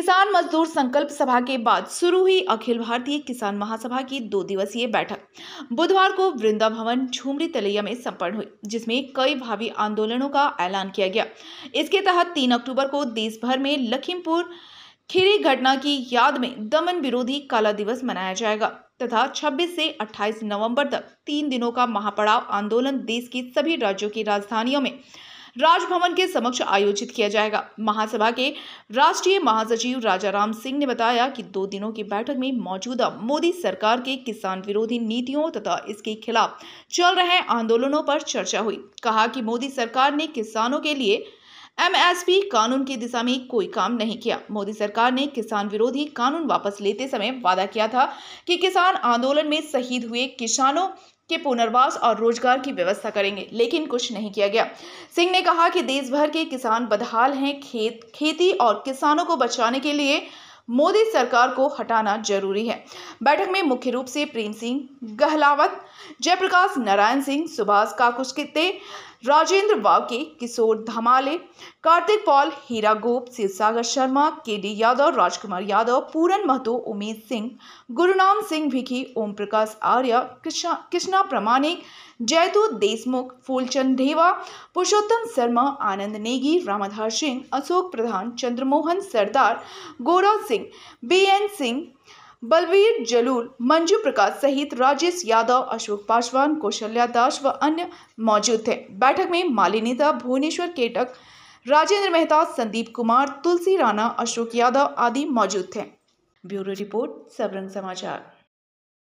किसान मजदूर संकल्प सभा के बाद शुरू हुई अखिल भारतीय किसान महासभा की दो दिवसीय बैठक बुधवार को वृंदा भवन झुमरी तलैया में संपन्न हुई जिसमें कई भावी आंदोलनों का ऐलान किया गया इसके तहत तीन अक्टूबर को देश भर में लखीमपुर खीरी घटना की याद में दमन विरोधी काला दिवस मनाया जाएगा तथा 26 से 28 नवंबर तक तीन दिनों का महापड़ाव आंदोलन देश की सभी राज्यों की राजधानियों में राजभवन के समक्ष आयोजित किया जाएगा महासभा के राष्ट्रीय महासचिव राजाराम सिंह ने बताया कि दो दिनों की बैठक में मौजूदा मोदी सरकार के किसान विरोधी नीतियों तथा इसके खिलाफ चल रहे आंदोलनों पर चर्चा हुई कहा कि मोदी सरकार ने किसानों के लिए एमएसपी कानून की दिशा में कोई काम नहीं किया मोदी सरकार ने किसान विरोधी कानून वापस लेते समय वादा किया था कि किसान आंदोलन में शहीद हुए किसानों के पुनर्वास और रोजगार की व्यवस्था करेंगे लेकिन कुछ नहीं किया गया सिंह ने कहा कि देश भर के किसान बदहाल हैं खेत खेती और किसानों को बचाने के लिए मोदी सरकार को हटाना जरूरी है बैठक में मुख्य रूप से Prem Singh Gahlawat Jayaprakash Narayan Singh Subhash Kakuste Rajendra Wavke Kishor Dhamale Kartik Paul Hira Gope Shivsagar Sharma K D Yadav Rajkumar Yadav Puran Mahato Umesh Singh Gurnam Singh Bhikhi Om Prakash Arya Krishna Pramanik Jaidoot Deshmukh Phoolchand Dhewa Purushottam Sharma Anand Negi Ramadhar Singh Ashok Pradhan Chandramohan Sardar Gaurav Singh B N Singh Balvir Jalul Manju Prakash सहित राजेश यादव अशोक पासवान कौशल्या दास व अन्य मौजूद थे बैठक में माली नेता भुवनेश्वर केटक राजेंद्र मेहता संदीप कुमार तुलसी राणा अशोक यादव आदि मौजूद थे ब्यूरो रिपोर्ट सबरंग समाचार